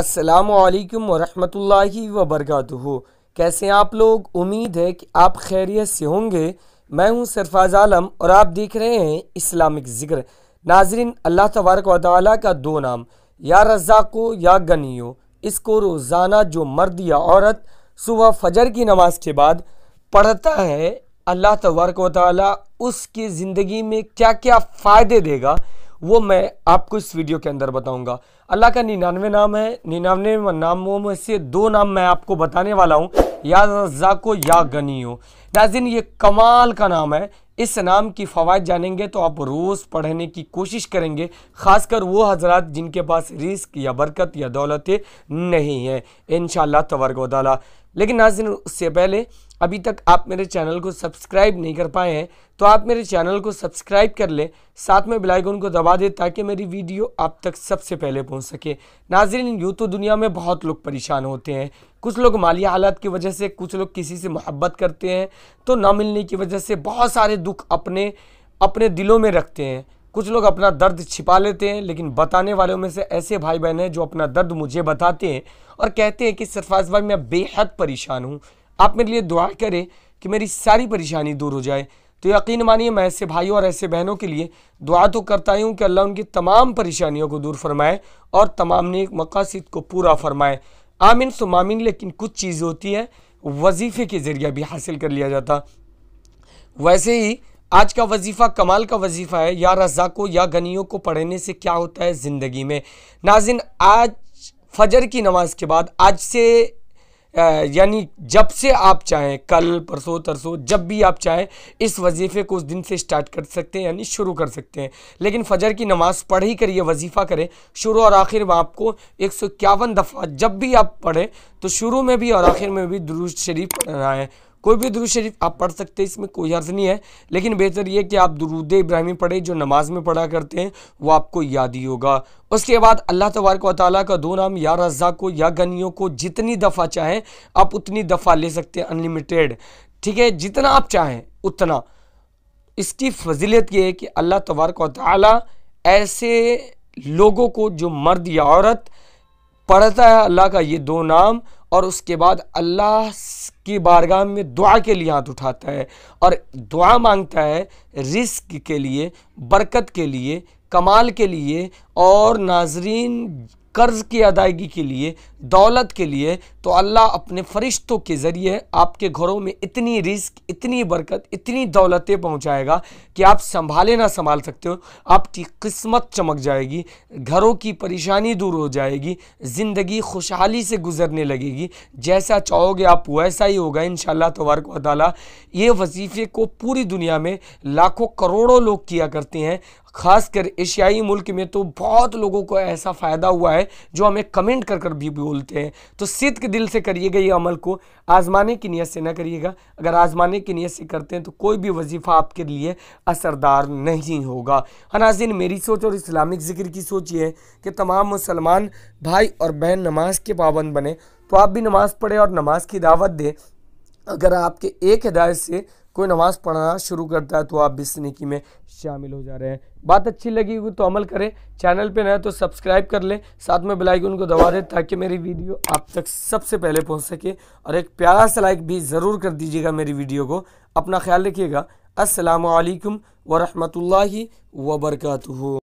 असलकम वरहमतुल्लाहि वबरकातुहु कैसे आप लोग उम्मीद है कि आप खैरियत से होंगे मैं हूं सरफाज आलम और आप देख रहे हैं इस्लामिक ज़िक्र नाजरीन अल्लाह तबारक व ताली का दो नाम या रज़ाको या गनी इसको रोज़ाना जो मर्द या औरत सुबह फजर की नमाज के बाद पढ़ता है अल्लाह तबारक व उसकी ज़िंदगी में क्या क्या फ़ायदे देगा वो मैं आपको इस वीडियो के अंदर बताऊंगा अल्लाह का निन्यानवे नाम है निन्यानवे नामों में से दो नाम मैं आपको बताने वाला हूँ या रज्जा या गनी हो नाजिन ये कमाल का नाम है इस नाम की फ़वाद जानेंगे तो आप रोज़ पढ़ने की कोशिश करेंगे ख़ासकर वो हजरात जिनके पास रिस्क या बरकत या दौलत नहीं है इन तबरकोदाला लेकिन नाजिन उससे पहले अभी तक आप मेरे चैनल को सब्सक्राइब नहीं कर पाए हैं तो आप मेरे चैनल को सब्सक्राइब कर लें साथ में बेलाइकन को दबा दें ताकि मेरी वीडियो आप तक सबसे पहले पहुंच सके नाजिन यूँ तो दुनिया में बहुत लोग परेशान होते हैं कुछ लोग माली हालात की वजह से कुछ लोग किसी से मोहब्बत करते हैं तो ना मिलने की वजह से बहुत सारे दुख अपने अपने दिलों में रखते हैं कुछ लोग अपना दर्द छिपा लेते हैं लेकिन बताने वालों में से ऐसे भाई बहन हैं जो अपना दर्द मुझे बताते हैं और कहते हैं कि सरफाज भाई मैं बेहद परेशान हूँ आप मेरे लिए दुआ करें कि मेरी सारी परेशानी दूर हो जाए तो यकीन मानिए मैं ऐसे भाइयों और ऐसे बहनों के लिए दुआ तो करता हूँ कि अल्लाह उनकी तमाम परेशानियों को दूर फरमाए और तमाम नेक मकासद को पूरा फरमाए आमिन सुमामिन तो लेकिन कुछ चीज़ होती है वजीफ़े के ज़रिए भी हासिल कर लिया जाता वैसे ही आज का वजीफ़ा कमाल का वजीफ़ा है या रज़ा को या गनियों को पढ़ने से क्या होता है ज़िंदगी में नाजिन आज फजर की नमाज़ के बाद आज से यानी जब से आप चाहें कल परसों तरसों जब भी आप चाहें इस वजीफ़े को उस दिन से स्टार्ट कर सकते हैं यानी शुरू कर सकते हैं लेकिन फ़जर की नमाज़ पढ़ ही करिए वजीफ़ा करें शुरू और आखिर में आपको एक सौ इक्यावन दफ़ा जब भी आप पढ़ें तो शुरू में भी और आखिर में भी दुरुस्त शरीफ पढ़ना है कोई भी दुरुद शरीफ आप पढ़ सकते हैं इसमें कोई हर्ज नहीं है लेकिन बेहतर यह कि आप दुरूद इब्राहिमी पढ़े जो नमाज में पढ़ा करते हैं वो आपको याद ही होगा उसके बाद अल्लाह तबारक वाली का दो नाम या रज़ा को या गनियों को जितनी दफ़ा चाहें आप उतनी दफ़ा ले सकते हैं अनलिमिटेड ठीक है जितना आप चाहें उतना इसकी फजीलियत यह है कि अल्लाह तबारक वाली ऐसे लोगों को जो मर्द या औरत पढ़ता है अल्लाह का ये दो नाम और उसके बाद अल्लाह की बारगाह में दुआ के लिए हाथ उठाता है और दुआ मांगता है रिस्क के लिए बरकत के लिए कमाल के लिए और नाजरीन कर्ज़ की अदायगी के लिए दौलत के लिए तो अल्लाह अपने फरिश्तों के ज़रिए आपके घरों में इतनी रिस्क इतनी बरकत इतनी दौलतें पहुंचाएगा कि आप संभाले ना संभाल सकते हो आपकी किस्मत चमक जाएगी घरों की परेशानी दूर हो जाएगी ज़िंदगी खुशहाली से गुजरने लगेगी जैसा चाहोगे आप वैसा ही होगा इन शाह तबारक वाली ये वजीफ़े को पूरी दुनिया में लाखों करोड़ों लोग किया करते हैं खासकर एशियाई मुल्क में तो बहुत लोगों को ऐसा फ़ायदा हुआ है जो हमें कमेंट कर कर भी बोलते हैं तो सिद्ध दिल से करिएगा ये अमल को आज़माने की नीयत से ना करिएगा अगर आज़माने की नीयत से करते हैं तो कोई भी वजीफ़ा आपके लिए असरदार नहीं होगा हनाजिन मेरी सोच और इस्लामिक ज़िक्र की सोच ये है कि तमाम मुसलमान भाई और बहन नमाज के पाबंद बने तो आप भी नमाज़ पढ़ें और नमाज की दावत दें अगर आपके एक हिदायत से कोई नमाज़ पढ़ना शुरू करता है तो आप भी नेकी में शामिल हो जा रहे हैं बात अच्छी लगी हो तो अमल करें चैनल पे नया तो सब्सक्राइब कर लें साथ में बेलाइकन को दबा दें ताकि मेरी वीडियो आप तक सबसे पहले पहुंच सके और एक प्यारा सा लाइक भी ज़रूर कर दीजिएगा मेरी वीडियो को अपना ख्याल रखिएगा असलकम वरहमल वबरकू